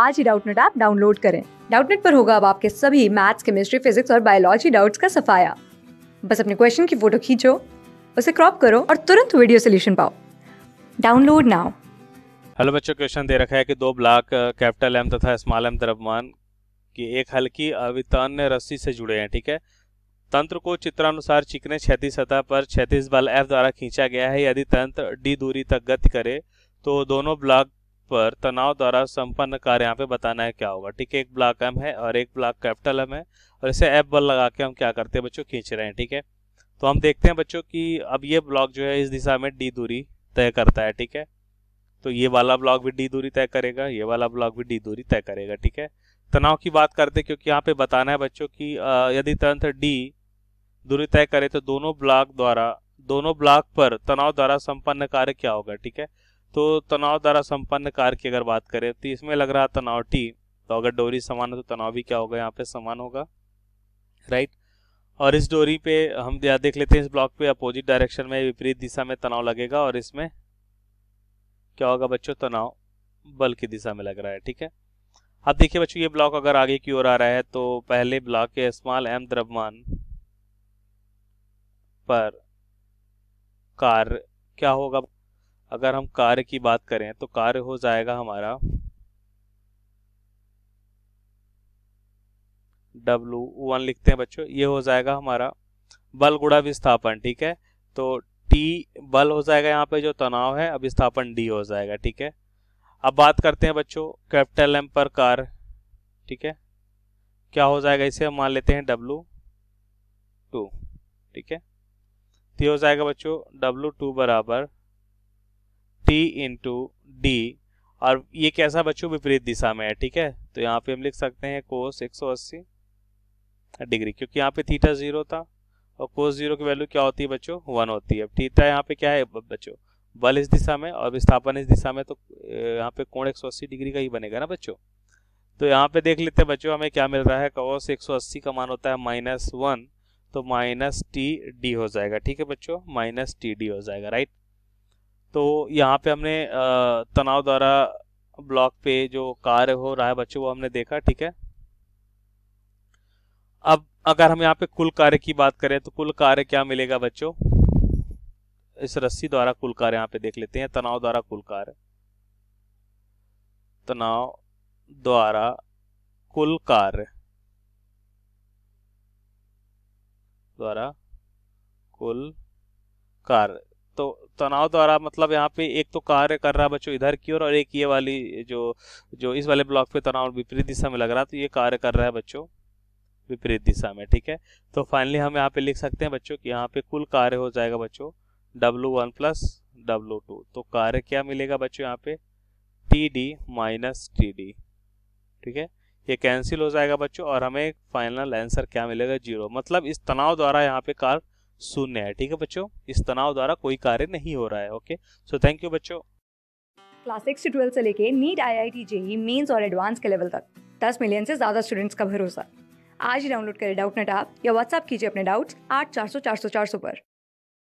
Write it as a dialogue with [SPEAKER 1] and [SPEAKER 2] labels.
[SPEAKER 1] आज ही Doubtnut app download करें डाउटनेट पर होगा अब आपके सभी मैथ्स केमिस्ट्री फिजिक्स और बायोलॉजी डाउट्स का सफाया बस अपने क्वेश्चन की फोटो खींचो उसे क्रॉप करो और तुरंत वीडियो सोल्यूशन पाओ डाउनलोड नाउ
[SPEAKER 2] हेलो बच्चों क्वेश्चन दे रखा है कि दो ब्लॉक कैपिटल एम तथा स्मॉल एम द्रव्यमान की एक हल्की अवितान्य रस्सी से जुड़े हैं ठीक है तंत्र को चित्रानुसार चिकने क्षैतिज सतह पर क्षैतिज बल एफ द्वारा खींचा गया है यदि तंत्र डी दूरी तक गति करे तो दोनों ब्लॉक पर तनाव द्वारा संपन्न कार्य यहाँ पे बताना है क्या होगा ठीक है एक ब्लॉक एम है और एक ब्लॉक कैपिटल एम है और इसे एफ बल लगा के हम क्या करते हैं बच्चों खींच रहे हैं ठीक है तो हम देखते हैं बच्चों कि अब ये ब्लॉक जो है इस दिशा में डी दूरी तय करता है ठीक है तो ये वाला ब्लॉक भी डी दूरी तय करेगा ये वाला ब्लॉक भी डी दूरी तय करेगा ठीक है तनाव की बात करते क्योंकि यहाँ पे बताना है बच्चों की यदि तंत्र डी दूरी तय करे तो दोनों ब्लॉक द्वारा दोनों ब्लॉक पर तनाव द्वारा संपन्न कार्य क्या होगा ठीक है तो तनाव द्वारा संपन्न कार्य की अगर बात करें तो इसमें लग रहा तनाव टी तो अगर डोरी समान है तो तनाव भी क्या होगा यहाँ पे समान होगा राइट और इस डोरी पे हम देख लेते हैं इस ब्लॉक पे अपोजिट डायरेक्शन में विपरीत दिशा में तनाव लगेगा और इसमें क्या होगा बच्चों तनाव बल की दिशा में लग रहा है ठीक है अब देखिए बच्चों ये ब्लॉक अगर आगे की ओर आ रहा है तो पहले ब्लॉक के स्मॉल एम द्रव्यमान पर कार क्या होगा अगर हम कार्य की बात करें तो कार्य हो जाएगा हमारा डब्लू वन लिखते हैं बच्चों ये हो जाएगा हमारा बल गुड़ा विस्थापन ठीक है तो टी बल हो जाएगा यहाँ पे जो तनाव है अभिस्थापन डी हो जाएगा ठीक है अब बात करते हैं बच्चों कैपिटल एम पर कार ठीक है क्या हो जाएगा इसे हम मान लेते हैं डब्लू टू ठीक है तो हो जाएगा बच्चों डब्लू टू बराबर टी इंटू डी और ये कैसा बच्चों विपरीत दिशा में है ठीक है तो यहाँ पे हम लिख सकते हैं कोस 180 डिग्री क्योंकि यहाँ पे थीटा जीरो था और कोस जीरो की वैल्यू क्या होती है बच्चों वन होती है अब थीटा यहाँ पे क्या है बच्चों बल इस दिशा में और विस्थापन इस दिशा में तो यहाँ पे कोण 180 डिग्री का ही बनेगा ना बच्चों तो यहाँ पे देख लेते हैं बच्चों हमें क्या मिल रहा है सौ अस्सी का मान होता है माइनस वन तो माइनस टी डी हो जाएगा ठीक है बच्चों माइनस टी डी हो जाएगा राइट तो यहाँ पे हमने तनाव द्वारा ब्लॉक पे जो कार्य हो रहा है बच्चों वो हमने देखा ठीक है अब अगर हम यहाँ पे कुल कार्य की बात करें तो कुल कार्य क्या मिलेगा बच्चों इस रस्सी द्वारा कुल कार्य यहाँ पे देख लेते हैं तनाव द्वारा कुल कार्य तनाव द्वारा कुल कार्य द्वारा कुल कार्य तो तनाव द्वारा मतलब यहाँ पे एक तो कार्य कर रहा है बच्चों इधर की ओर और, और एक ये वाली जो जो इस वाले ब्लॉक पे तनाव विपरीत दिशा में लग रहा है तो ये कार्य कर रहा है बच्चों विपरीत दिशा में ठीक है तो फाइनली हम यहाँ पे लिख सकते हैं बच्चों की यहाँ पे कुल कार्य हो जाएगा बच्चों W one plus W two तो कार्य क्या मिलेगा बच्चों यहाँ पे T D minus T D ठीक है ये कैंसिल हो जाएगा बच्चों और हमें फाइनल आंसर क्या मिलेगा जीरो मतलब इस तनाव द्वारा यहाँ पे कार्य शून्य है ठीक है बच्चों इस तनाव द्वारा कोई कार्य नहीं हो रहा है ओके सो थैंक यू बच्चों
[SPEAKER 1] क्लास सिक्स से ट्वेल्थ से लेके NEET I I T JEE mains और एडवांस के लेवल तक दस मिलियन से ज्यादा स्टूडेंट्स का भरोसा आज ही डाउनलोड करें डाउट नेट आप या व्हाट्सअप कीजिए अपने डाउट्स आठ चार सौ चार सौ चार सौ पर